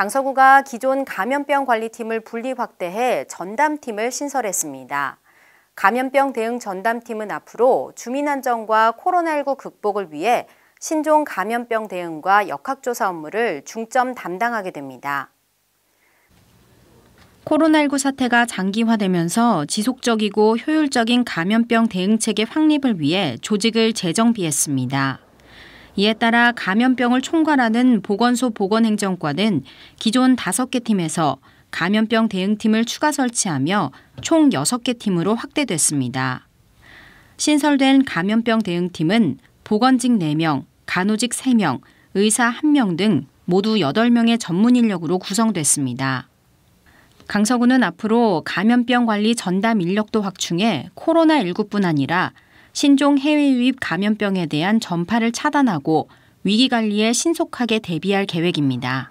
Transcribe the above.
강서구가 기존 감염병 관리팀을 분리 확대해 전담팀을 신설했습니다. 감염병 대응 전담팀은 앞으로 주민 안전과 코로나19 극복을 위해 신종 감염병 대응과 역학조사 업무를 중점 담당하게 됩니다. 코로나19 사태가 장기화되면서 지속적이고 효율적인 감염병 대응책의 확립을 위해 조직을 재정비했습니다. 이에 따라 감염병을 총괄하는 보건소 보건행정과는 기존 5개 팀에서 감염병 대응팀을 추가 설치하며 총 6개 팀으로 확대됐습니다. 신설된 감염병 대응팀은 보건직 4명, 간호직 3명, 의사 1명 등 모두 8명의 전문 인력으로 구성됐습니다. 강서구는 앞으로 감염병 관리 전담 인력도 확충해 코로나19뿐 아니라 신종 해외 유입 감염병에 대한 전파를 차단하고 위기 관리에 신속하게 대비할 계획입니다.